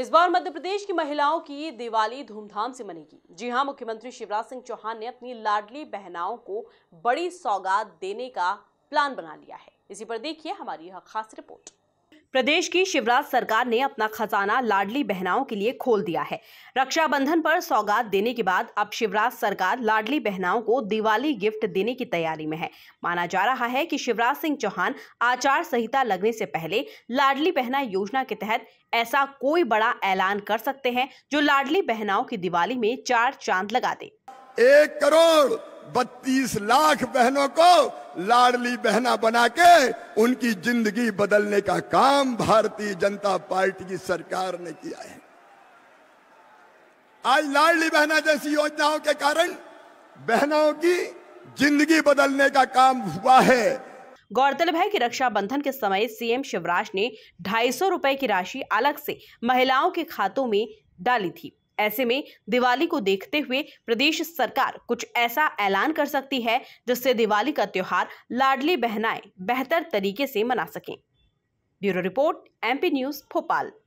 इस बार मध्य प्रदेश की महिलाओं की दिवाली धूमधाम से मनेगी जी हां मुख्यमंत्री शिवराज सिंह चौहान ने अपनी लाडली बहनाओं को बड़ी सौगात देने का प्लान बना लिया है इसी पर देखिए हमारी यह खास रिपोर्ट प्रदेश की शिवराज सरकार ने अपना खजाना लाडली बहनाओं के लिए खोल दिया है रक्षाबंधन पर सौगात देने के बाद अब शिवराज सरकार लाडली बहनाओं को दिवाली गिफ्ट देने की तैयारी में है माना जा रहा है कि शिवराज सिंह चौहान आचार संहिता लगने से पहले लाडली बहना योजना के तहत ऐसा कोई बड़ा ऐलान कर सकते हैं जो लाडली बहनाओं की दिवाली में चार चांद लगा दे एक करोड़ बत्तीस लाख बहनों को लाडली बहना बना के उनकी जिंदगी बदलने का काम भारतीय जनता पार्टी की सरकार ने किया है आज लाडली बहना जैसी योजनाओं के कारण बहनों की जिंदगी बदलने का काम हुआ है गौरतलब है कि रक्षाबंधन के समय सीएम शिवराज ने ढाई सौ रुपए की राशि अलग से महिलाओं के खातों में डाली थी ऐसे में दिवाली को देखते हुए प्रदेश सरकार कुछ ऐसा ऐलान कर सकती है जिससे दिवाली का त्यौहार लाडली बहनाएं बेहतर तरीके से मना सकें bureau report MP news Bhopal